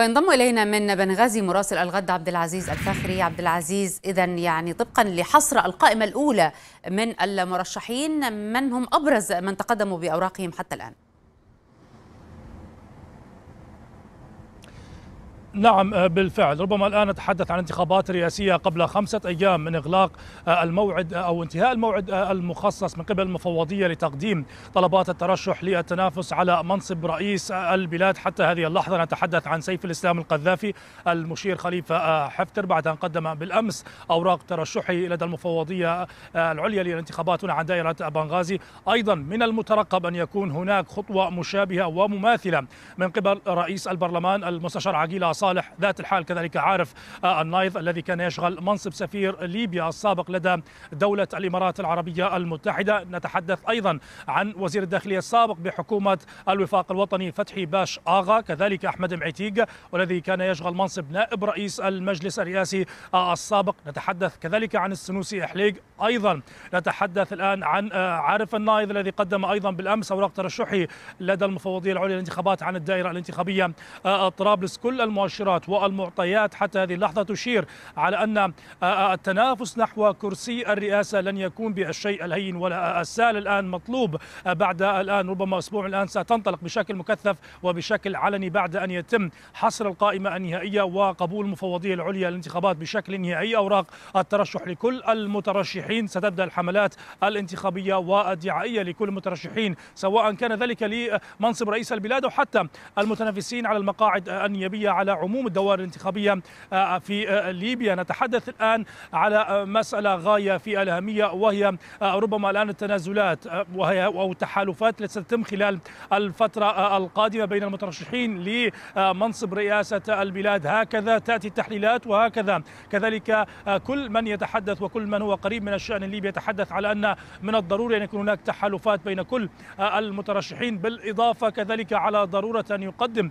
وينضم الينا من بنغازي مراسل الغد عبد العزيز الفخري عبد العزيز اذا يعني طبقا لحصر القائمه الاولى من المرشحين من هم ابرز من تقدموا باوراقهم حتى الان نعم آه، بالفعل ربما الآن نتحدث عن انتخابات رئاسية قبل خمسة أيام من إغلاق آه، الموعد آه، أو انتهاء الموعد المخصص من قبل المفوضية لتقديم طلبات الترشح للتنافس على منصب رئيس البلاد حتى هذه اللحظة نتحدث عن سيف الإسلام القذافي المشير خليفة حفتر بعد أن قدم بالأمس أوراق ترشحه لدى المفوضية العليا للانتخابات هنا عن دائرة بنغازي أيضا من المترقب أن يكون هناك خطوة مشابهة ومماثلة من قبل رئيس البرلمان المستشار عقيل صالح ذات الحال كذلك عارف آه، النايف الذي كان يشغل منصب سفير ليبيا السابق لدى دولة الإمارات العربية المتحدة نتحدث أيضا عن وزير الداخلية السابق بحكومة الوفاق الوطني فتحي باش آغا كذلك أحمد معتيق والذي كان يشغل منصب نائب رئيس المجلس الرئاسي آه، السابق نتحدث كذلك عن السنوسي إحليق أيضا نتحدث الآن عن آه، عارف النايض الذي قدم أيضا بالأمس أوراق ترشحي لدى المفوضية العليا للانتخابات عن الدائرة الانتخابية طرابلس كل المؤشرات المؤشرات والمعطيات حتى هذه اللحظة تشير على أن آه، آه، التنافس نحو كرسي الرئاسة لن يكون بالشيء الهين ولا آه، السال الآن مطلوب بعد الآن ربما أسبوع الآن ستنطلق بشكل مكثف وبشكل علني بعد أن يتم حصر القائمة النهائية وقبول المفوضية العليا للانتخابات بشكل نهائي أوراق الترشح لكل المترشحين ستبدأ الحملات الانتخابية والدعائية لكل المترشحين سواء كان ذلك لمنصب رئيس البلاد أو حتى المتنافسين على المقاعد النيابية على عموم الدوائر الانتخابية آه، في آه، ليبيا نتحدث الآن على آه، مسألة غاية في الأهمية وهي ربما الآن التنازلات وهي أو التحالفات التي ستتم خلال الفترة القادمة بين المترشحين لمنصب رئاسة البلاد هكذا تأتي التحليلات وهكذا كذلك كل من يتحدث وكل من هو قريب من الشأن الليبي يتحدث على أن من الضروري أن يكون هناك تحالفات بين كل المترشحين بالإضافة كذلك على ضرورة أن يقدم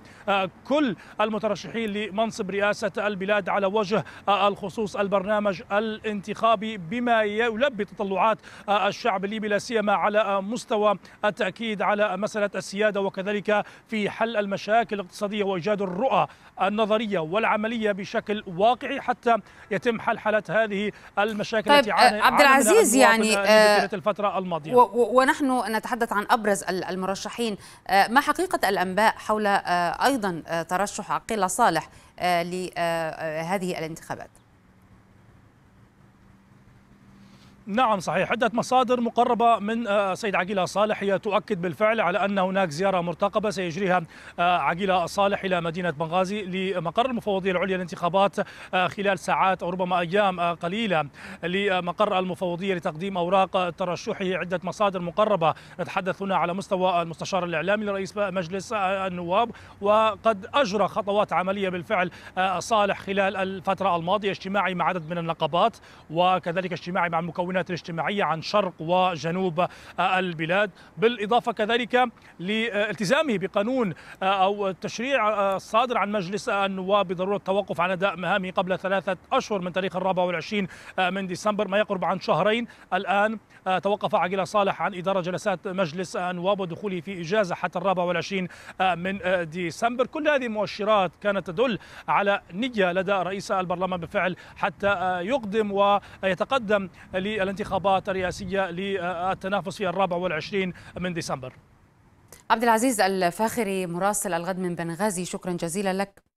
كل المترشحين لمنصب رئاسة البلاد على وجه الخصوص البرنامج الانتخابي بما يلبي تطلعات الشعب الليبي لا سيما على مستوى التأكيد على مسألة السيادة وكذلك في حل المشاكل الاقتصادية وإيجاد الرؤى النظرية والعملية بشكل واقعي حتى يتم حل حالة هذه المشاكل طيب التي عبد العزيز يعني آه الفترة الماضية ونحن نتحدث عن أبرز المرشحين آه، ما حقيقة الأنباء حول آه، أيضا آه، ترشح عقيل صالح لصالح آه، لهذه آه، آه، الانتخابات نعم صحيح عدة مصادر مقربة من آه، سيد عقيلة صالح هي تؤكد بالفعل على أن هناك زيارة مرتقبة سيجريها آه، عقيلة صالح إلى مدينة بنغازي لمقر المفوضية العليا للانتخابات آه، خلال ساعات أو ربما أيام قليلة لمقر المفوضية لتقديم أوراق ترشحه عدة مصادر مقربة نتحدث هنا على مستوى المستشار الإعلامي لرئيس مجلس النواب وقد أجرى خطوات عملية بالفعل صالح خلال الفترة الماضية اجتماعي مع عدد من النقابات وكذلك اجتماعي مع المكونات التكوينات الاجتماعية عن شرق وجنوب آه، البلاد بالإضافة كذلك لالتزامه بقانون آه، أو التشريع آه، الصادر عن مجلس النواب بضرورة التوقف عن أداء مهامه قبل ثلاثة أشهر من تاريخ الرابع والعشرين من ديسمبر ما يقرب عن شهرين الآن توقف عقيل صالح عن إدارة جلسات مجلس النواب ودخوله في إجازة حتى الرابع والعشرين من ديسمبر كل هذه المؤشرات كانت تدل على نية لدى رئيس البرلمان بالفعل حتى يقدم ويتقدم الانتخابات الرئاسية للتنافس في الرابع والعشرين من ديسمبر عبد العزيز الفاخري مراسل الغد من بنغازي شكرا جزيلا لك